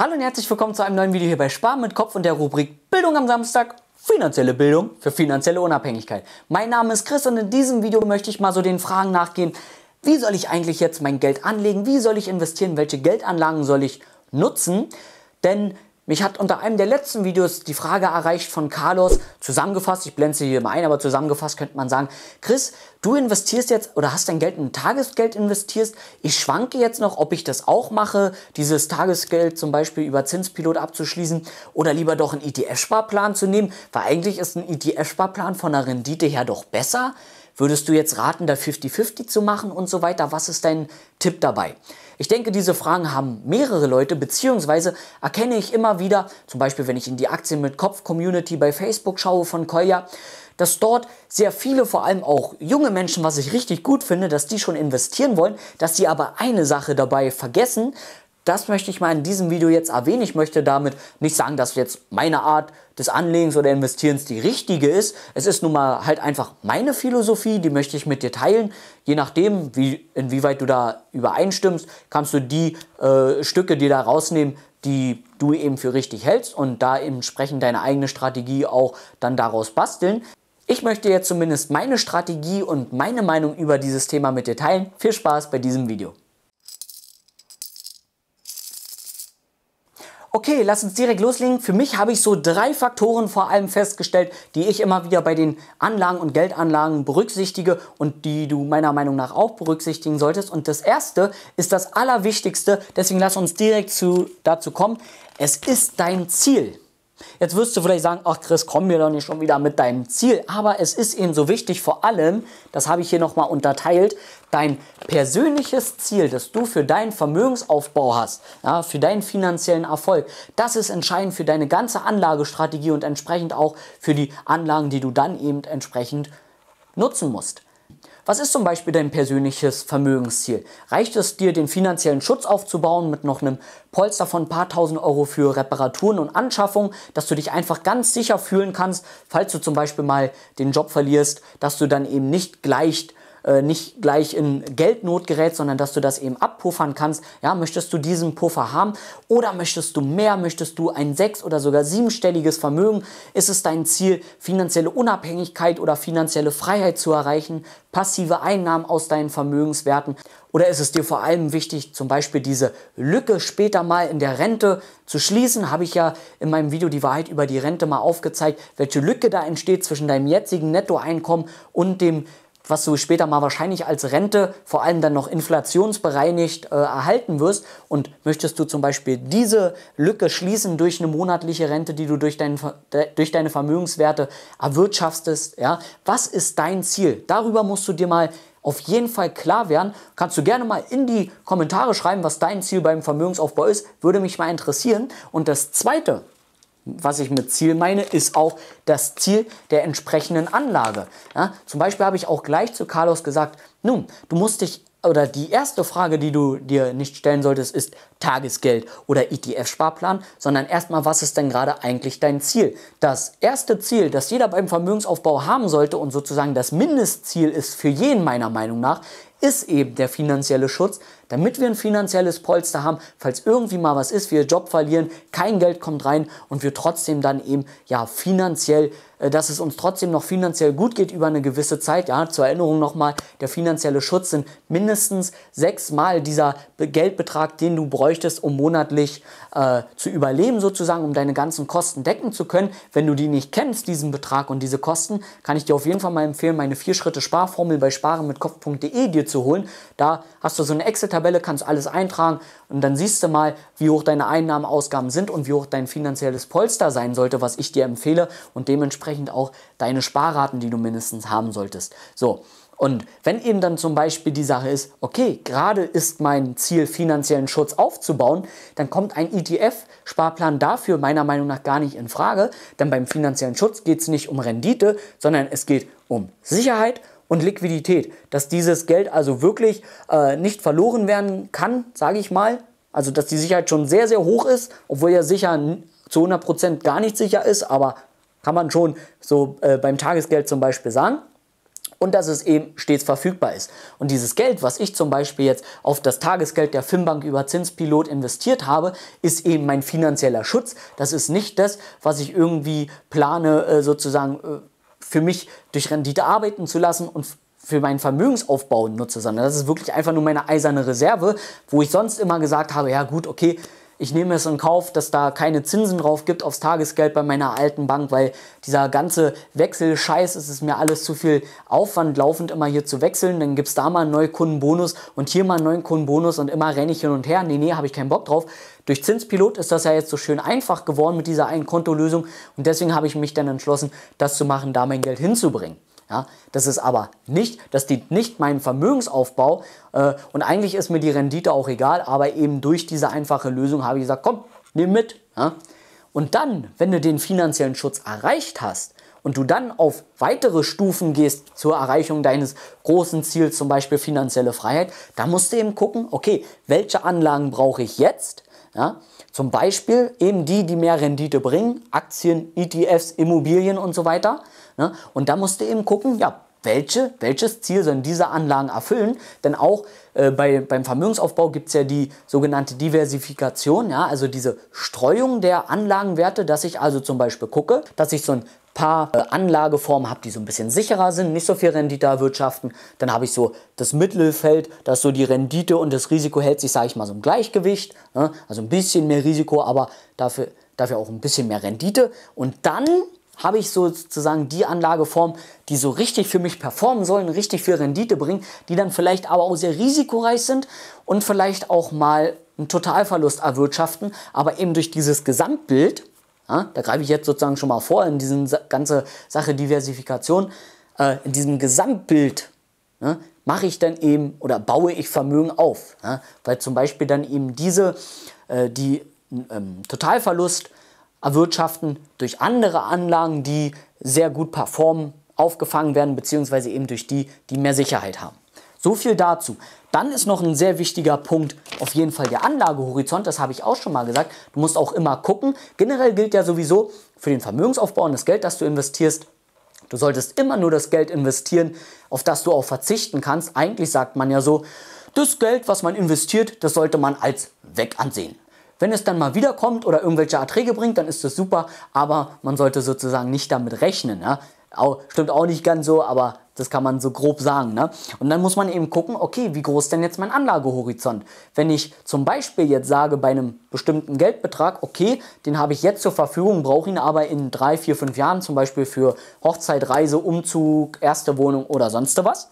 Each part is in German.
Hallo und herzlich willkommen zu einem neuen Video hier bei Sparen mit Kopf und der Rubrik Bildung am Samstag. Finanzielle Bildung für finanzielle Unabhängigkeit. Mein Name ist Chris und in diesem Video möchte ich mal so den Fragen nachgehen, wie soll ich eigentlich jetzt mein Geld anlegen, wie soll ich investieren, welche Geldanlagen soll ich nutzen. Denn mich hat unter einem der letzten Videos die Frage erreicht von Carlos, zusammengefasst, ich blende sie hier mal ein, aber zusammengefasst könnte man sagen, Chris, du investierst jetzt oder hast dein Geld in Tagesgeld investierst, ich schwanke jetzt noch, ob ich das auch mache, dieses Tagesgeld zum Beispiel über Zinspilot abzuschließen oder lieber doch einen ETF-Sparplan zu nehmen, weil eigentlich ist ein ETF-Sparplan von der Rendite her doch besser. Würdest du jetzt raten, da 50-50 zu machen und so weiter? Was ist dein Tipp dabei? Ich denke, diese Fragen haben mehrere Leute, beziehungsweise erkenne ich immer wieder, zum Beispiel wenn ich in die Aktien mit Kopf-Community bei Facebook schaue von Koya, dass dort sehr viele, vor allem auch junge Menschen, was ich richtig gut finde, dass die schon investieren wollen, dass sie aber eine Sache dabei vergessen, das möchte ich mal in diesem Video jetzt erwähnen. Ich möchte damit nicht sagen, dass jetzt meine Art des Anlegens oder Investierens die richtige ist. Es ist nun mal halt einfach meine Philosophie, die möchte ich mit dir teilen. Je nachdem, wie, inwieweit du da übereinstimmst, kannst du die äh, Stücke dir da rausnehmen, die du eben für richtig hältst und da entsprechend deine eigene Strategie auch dann daraus basteln. Ich möchte jetzt zumindest meine Strategie und meine Meinung über dieses Thema mit dir teilen. Viel Spaß bei diesem Video. Okay, lass uns direkt loslegen. Für mich habe ich so drei Faktoren vor allem festgestellt, die ich immer wieder bei den Anlagen und Geldanlagen berücksichtige und die du meiner Meinung nach auch berücksichtigen solltest. Und das erste ist das Allerwichtigste, deswegen lass uns direkt zu, dazu kommen. Es ist dein Ziel. Jetzt wirst du vielleicht sagen, ach Chris, komm mir doch nicht schon wieder mit deinem Ziel. Aber es ist eben so wichtig, vor allem, das habe ich hier nochmal unterteilt, dein persönliches Ziel, das du für deinen Vermögensaufbau hast, ja, für deinen finanziellen Erfolg, das ist entscheidend für deine ganze Anlagestrategie und entsprechend auch für die Anlagen, die du dann eben entsprechend nutzen musst. Was ist zum Beispiel dein persönliches Vermögensziel? Reicht es dir, den finanziellen Schutz aufzubauen mit noch einem Polster von ein paar tausend Euro für Reparaturen und Anschaffung, dass du dich einfach ganz sicher fühlen kannst, falls du zum Beispiel mal den Job verlierst, dass du dann eben nicht gleich äh, nicht gleich in Geldnot gerät, sondern dass du das eben abpuffern kannst. Ja, möchtest du diesen Puffer haben oder möchtest du mehr? Möchtest du ein sechs- oder sogar siebenstelliges Vermögen? Ist es dein Ziel, finanzielle Unabhängigkeit oder finanzielle Freiheit zu erreichen? Passive Einnahmen aus deinen Vermögenswerten? Oder ist es dir vor allem wichtig, zum Beispiel diese Lücke später mal in der Rente zu schließen? Habe ich ja in meinem Video die Wahrheit über die Rente mal aufgezeigt, welche Lücke da entsteht zwischen deinem jetzigen Nettoeinkommen und dem was du später mal wahrscheinlich als Rente, vor allem dann noch inflationsbereinigt, äh, erhalten wirst. Und möchtest du zum Beispiel diese Lücke schließen durch eine monatliche Rente, die du durch, dein, durch deine Vermögenswerte erwirtschaftest? Ja? Was ist dein Ziel? Darüber musst du dir mal auf jeden Fall klar werden. Kannst du gerne mal in die Kommentare schreiben, was dein Ziel beim Vermögensaufbau ist. Würde mich mal interessieren. Und das Zweite, was ich mit Ziel meine, ist auch das Ziel der entsprechenden Anlage. Ja, zum Beispiel habe ich auch gleich zu Carlos gesagt, nun, du musst dich oder die erste Frage, die du dir nicht stellen solltest, ist Tagesgeld oder ETF-Sparplan, sondern erstmal, was ist denn gerade eigentlich dein Ziel? Das erste Ziel, das jeder beim Vermögensaufbau haben sollte und sozusagen das Mindestziel ist für jeden meiner Meinung nach, ist eben der finanzielle Schutz, damit wir ein finanzielles Polster haben, falls irgendwie mal was ist, wir Job verlieren, kein Geld kommt rein und wir trotzdem dann eben ja finanziell, äh, dass es uns trotzdem noch finanziell gut geht über eine gewisse Zeit. Ja, zur Erinnerung nochmal, der finanzielle Schutz sind mindestens sechsmal dieser Geldbetrag, den du bräuchtest, um monatlich äh, zu überleben sozusagen, um deine ganzen Kosten decken zu können. Wenn du die nicht kennst, diesen Betrag und diese Kosten, kann ich dir auf jeden Fall mal empfehlen, meine vier Schritte Sparformel bei sparenmitkopf.de dir zu holen. Da hast du so eine Excel-Tabelle Excel-Tabelle, kannst alles eintragen und dann siehst du mal, wie hoch deine Einnahmeausgaben sind und wie hoch dein finanzielles Polster sein sollte, was ich dir empfehle und dementsprechend auch deine Sparraten, die du mindestens haben solltest. So. Und wenn eben dann zum Beispiel die Sache ist, okay, gerade ist mein Ziel, finanziellen Schutz aufzubauen, dann kommt ein ETF-Sparplan dafür meiner Meinung nach gar nicht in Frage, denn beim finanziellen Schutz geht es nicht um Rendite, sondern es geht um Sicherheit und Liquidität, dass dieses Geld also wirklich äh, nicht verloren werden kann, sage ich mal. Also dass die Sicherheit schon sehr, sehr hoch ist, obwohl ja sicher zu 100% gar nicht sicher ist, aber kann man schon so äh, beim Tagesgeld zum Beispiel sagen und dass es eben stets verfügbar ist. Und dieses Geld, was ich zum Beispiel jetzt auf das Tagesgeld der FinBank über Zinspilot investiert habe, ist eben mein finanzieller Schutz. Das ist nicht das, was ich irgendwie plane, äh, sozusagen äh, für mich durch Rendite arbeiten zu lassen und für meinen Vermögensaufbau nutze, sondern das ist wirklich einfach nur meine eiserne Reserve, wo ich sonst immer gesagt habe, ja gut, okay, ich nehme es in Kauf, dass da keine Zinsen drauf gibt aufs Tagesgeld bei meiner alten Bank, weil dieser ganze Wechselscheiß, es ist mir alles zu viel Aufwand, laufend immer hier zu wechseln. Dann gibt es da mal einen neuen Kundenbonus und hier mal einen neuen Kundenbonus und immer renne ich hin und her. Nee, nee, habe ich keinen Bock drauf. Durch Zinspilot ist das ja jetzt so schön einfach geworden mit dieser einen Kontolösung und deswegen habe ich mich dann entschlossen, das zu machen, da mein Geld hinzubringen. Ja, das ist aber nicht, das dient nicht meinem Vermögensaufbau äh, und eigentlich ist mir die Rendite auch egal, aber eben durch diese einfache Lösung habe ich gesagt, komm, nimm mit. Ja? Und dann, wenn du den finanziellen Schutz erreicht hast und du dann auf weitere Stufen gehst zur Erreichung deines großen Ziels, zum Beispiel finanzielle Freiheit, dann musst du eben gucken, okay, welche Anlagen brauche ich jetzt? Ja? Zum Beispiel eben die, die mehr Rendite bringen, Aktien, ETFs, Immobilien und so weiter. Ne? Und da musst du eben gucken, ja, welche, welches Ziel sollen diese Anlagen erfüllen? Denn auch äh, bei, beim Vermögensaufbau gibt es ja die sogenannte Diversifikation, ja, also diese Streuung der Anlagenwerte, dass ich also zum Beispiel gucke, dass ich so ein paar äh, Anlageformen habe, die so ein bisschen sicherer sind, nicht so viel Rendite erwirtschaften. Dann habe ich so das Mittelfeld, dass so die Rendite und das Risiko hält sich, sage ich mal, so im Gleichgewicht. Ne? Also ein bisschen mehr Risiko, aber dafür, dafür auch ein bisschen mehr Rendite. Und dann habe ich sozusagen die Anlageform, die so richtig für mich performen sollen, richtig viel Rendite bringen, die dann vielleicht aber auch sehr risikoreich sind und vielleicht auch mal einen Totalverlust erwirtschaften, aber eben durch dieses Gesamtbild, ja, da greife ich jetzt sozusagen schon mal vor in diesem ganze Sache Diversifikation, äh, in diesem Gesamtbild ja, ne, mache ich dann eben oder baue ich Vermögen auf, ja, weil zum Beispiel dann eben diese, äh, die ähm, Totalverlust erwirtschaften durch andere Anlagen, die sehr gut performen, aufgefangen werden, beziehungsweise eben durch die, die mehr Sicherheit haben. So viel dazu. Dann ist noch ein sehr wichtiger Punkt auf jeden Fall der Anlagehorizont. Das habe ich auch schon mal gesagt. Du musst auch immer gucken. Generell gilt ja sowieso für den Vermögensaufbau und das Geld, das du investierst, du solltest immer nur das Geld investieren, auf das du auch verzichten kannst. Eigentlich sagt man ja so, das Geld, was man investiert, das sollte man als weg ansehen. Wenn es dann mal wiederkommt oder irgendwelche Erträge bringt, dann ist das super, aber man sollte sozusagen nicht damit rechnen. Ja? Auch, stimmt auch nicht ganz so, aber das kann man so grob sagen. Ne? Und dann muss man eben gucken, okay, wie groß denn jetzt mein Anlagehorizont? Wenn ich zum Beispiel jetzt sage, bei einem bestimmten Geldbetrag, okay, den habe ich jetzt zur Verfügung, brauche ihn aber in drei, vier, fünf Jahren, zum Beispiel für Hochzeit, Reise, Umzug, erste Wohnung oder sonst was,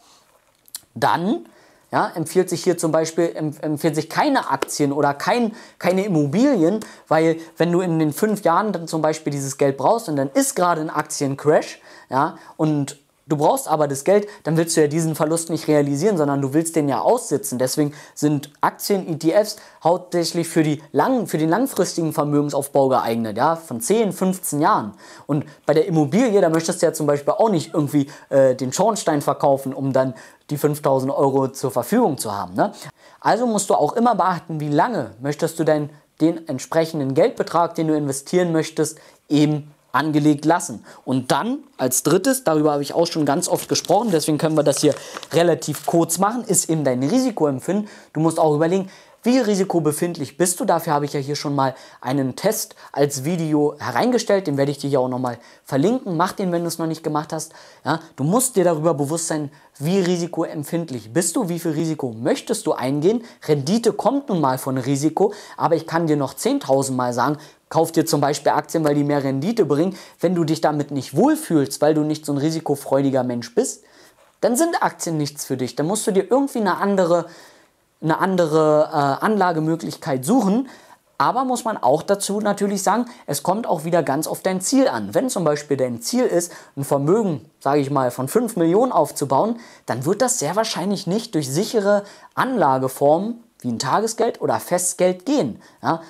dann ja, empfiehlt sich hier zum Beispiel empfiehlt sich keine Aktien oder kein, keine Immobilien, weil wenn du in den fünf Jahren dann zum Beispiel dieses Geld brauchst und dann ist gerade ein Aktiencrash, ja, und Du brauchst aber das Geld, dann willst du ja diesen Verlust nicht realisieren, sondern du willst den ja aussitzen. Deswegen sind Aktien, ETFs hauptsächlich für, die lang, für den langfristigen Vermögensaufbau geeignet, ja, von 10, 15 Jahren. Und bei der Immobilie, da möchtest du ja zum Beispiel auch nicht irgendwie äh, den Schornstein verkaufen, um dann die 5000 Euro zur Verfügung zu haben. Ne? Also musst du auch immer beachten, wie lange möchtest du denn den entsprechenden Geldbetrag, den du investieren möchtest, eben angelegt lassen. Und dann als drittes, darüber habe ich auch schon ganz oft gesprochen, deswegen können wir das hier relativ kurz machen, ist eben dein Risikoempfinden. Du musst auch überlegen, wie risikobefindlich bist du? Dafür habe ich ja hier schon mal einen Test als Video hereingestellt. Den werde ich dir hier auch nochmal verlinken. Mach den, wenn du es noch nicht gemacht hast. Ja, du musst dir darüber bewusst sein, wie risikoempfindlich bist du, wie viel Risiko möchtest du eingehen. Rendite kommt nun mal von Risiko, aber ich kann dir noch 10.000 Mal sagen, Kauf dir zum Beispiel Aktien, weil die mehr Rendite bringen. Wenn du dich damit nicht wohlfühlst, weil du nicht so ein risikofreudiger Mensch bist, dann sind Aktien nichts für dich. Dann musst du dir irgendwie eine andere, eine andere äh, Anlagemöglichkeit suchen. Aber muss man auch dazu natürlich sagen, es kommt auch wieder ganz auf dein Ziel an. Wenn zum Beispiel dein Ziel ist, ein Vermögen, sage ich mal, von 5 Millionen aufzubauen, dann wird das sehr wahrscheinlich nicht durch sichere Anlageformen wie ein Tagesgeld oder Festgeld gehen. Ja,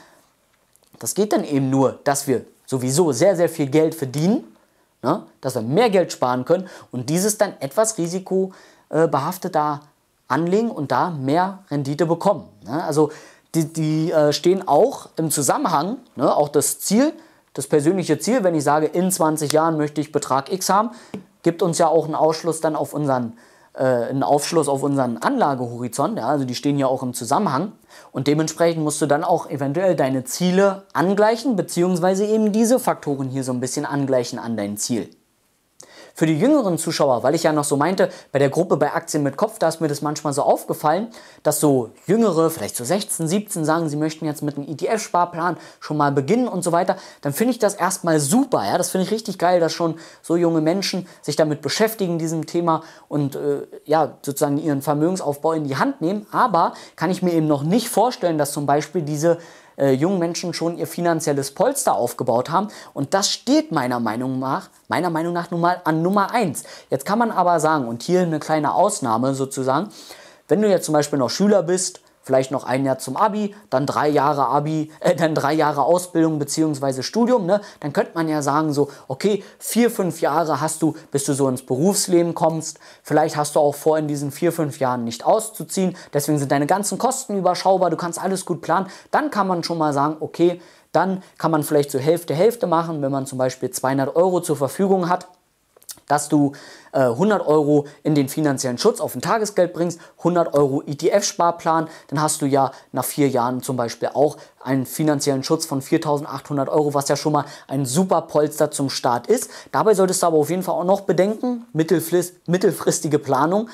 das geht dann eben nur, dass wir sowieso sehr, sehr viel Geld verdienen, ne? dass wir mehr Geld sparen können und dieses dann etwas risikobehafteter äh, anlegen und da mehr Rendite bekommen. Ne? Also die, die äh, stehen auch im Zusammenhang, ne? auch das Ziel, das persönliche Ziel, wenn ich sage, in 20 Jahren möchte ich Betrag X haben, gibt uns ja auch einen Ausschluss dann auf unseren äh, einen Aufschluss auf unseren Anlagehorizont. Ja, also die stehen ja auch im Zusammenhang. Und dementsprechend musst du dann auch eventuell deine Ziele angleichen, beziehungsweise eben diese Faktoren hier so ein bisschen angleichen an dein Ziel. Für die jüngeren Zuschauer, weil ich ja noch so meinte, bei der Gruppe bei Aktien mit Kopf, da ist mir das manchmal so aufgefallen, dass so jüngere, vielleicht so 16, 17 sagen, sie möchten jetzt mit einem ETF-Sparplan schon mal beginnen und so weiter, dann finde ich das erstmal super. Ja? Das finde ich richtig geil, dass schon so junge Menschen sich damit beschäftigen, diesem Thema und äh, ja, sozusagen ihren Vermögensaufbau in die Hand nehmen. Aber kann ich mir eben noch nicht vorstellen, dass zum Beispiel diese äh, jungen Menschen schon ihr finanzielles Polster aufgebaut haben. Und das steht meiner Meinung nach, meiner Meinung nach nun mal an Nummer 1. Jetzt kann man aber sagen, und hier eine kleine Ausnahme sozusagen, wenn du jetzt zum Beispiel noch Schüler bist vielleicht noch ein Jahr zum Abi, dann drei Jahre Abi, äh, dann drei Jahre Ausbildung bzw. Studium, ne? dann könnte man ja sagen so, okay, vier, fünf Jahre hast du, bis du so ins Berufsleben kommst. Vielleicht hast du auch vor, in diesen vier, fünf Jahren nicht auszuziehen. Deswegen sind deine ganzen Kosten überschaubar, du kannst alles gut planen. Dann kann man schon mal sagen, okay, dann kann man vielleicht so Hälfte, Hälfte machen, wenn man zum Beispiel 200 Euro zur Verfügung hat dass du äh, 100 Euro in den finanziellen Schutz auf ein Tagesgeld bringst, 100 Euro ETF-Sparplan, dann hast du ja nach vier Jahren zum Beispiel auch einen finanziellen Schutz von 4.800 Euro, was ja schon mal ein super Polster zum Start ist. Dabei solltest du aber auf jeden Fall auch noch bedenken, mittelfristige Planung,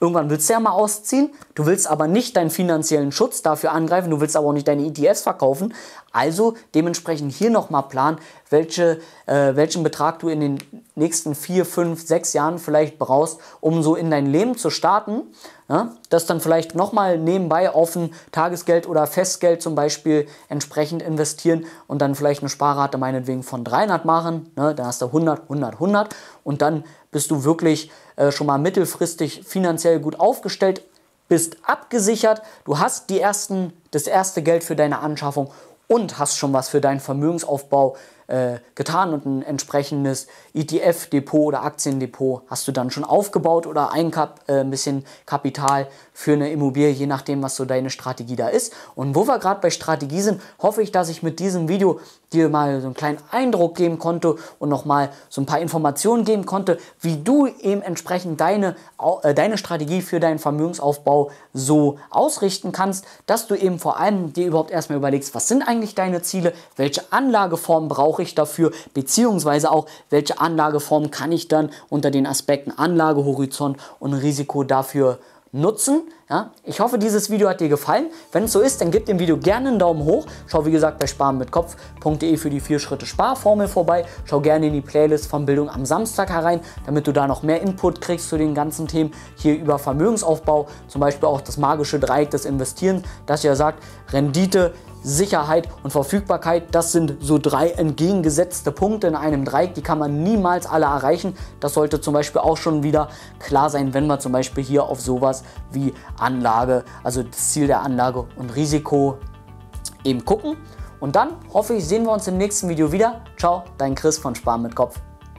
Irgendwann willst du ja mal ausziehen, du willst aber nicht deinen finanziellen Schutz dafür angreifen, du willst aber auch nicht deine ETFs verkaufen. Also dementsprechend hier nochmal planen, welche, äh, welchen Betrag du in den nächsten vier, fünf, sechs Jahren vielleicht brauchst, um so in dein Leben zu starten ja, das dann vielleicht nochmal nebenbei auf ein Tagesgeld oder Festgeld zum Beispiel entsprechend investieren und dann vielleicht eine Sparrate meinetwegen von 300 machen, ne, dann hast du 100, 100, 100 und dann bist du wirklich äh, schon mal mittelfristig finanziell gut aufgestellt, bist abgesichert, du hast die ersten, das erste Geld für deine Anschaffung und hast schon was für deinen Vermögensaufbau äh, getan und ein entsprechendes ETF-Depot oder Aktiendepot hast du dann schon aufgebaut oder äh, ein, Kap äh, bisschen Kapital für eine Immobilie, je nachdem, was so deine Strategie da ist. Und wo wir gerade bei Strategie sind, hoffe ich, dass ich mit diesem Video dir mal so einen kleinen Eindruck geben konnte und nochmal so ein paar Informationen geben konnte, wie du eben entsprechend deine, äh, deine Strategie für deinen Vermögensaufbau so ausrichten kannst, dass du eben vor allem dir überhaupt erstmal überlegst, was sind eigentlich deine Ziele, welche Anlageformen brauchst brauche ich dafür, beziehungsweise auch, welche Anlageform kann ich dann unter den Aspekten Anlagehorizont und Risiko dafür nutzen. Ja? Ich hoffe, dieses Video hat dir gefallen. Wenn es so ist, dann gib dem Video gerne einen Daumen hoch. Schau wie gesagt bei sparenmitkopf.de für die 4 Schritte Sparformel vorbei. Schau gerne in die Playlist von Bildung am Samstag herein, damit du da noch mehr Input kriegst zu den ganzen Themen hier über Vermögensaufbau, zum Beispiel auch das magische Dreieck des Investierens, das ja sagt, Rendite, Sicherheit und Verfügbarkeit, das sind so drei entgegengesetzte Punkte in einem Dreieck, die kann man niemals alle erreichen. Das sollte zum Beispiel auch schon wieder klar sein, wenn man zum Beispiel hier auf sowas wie Anlage, also das Ziel der Anlage und Risiko eben gucken. Und dann hoffe ich, sehen wir uns im nächsten Video wieder. Ciao, dein Chris von Sparen mit Kopf.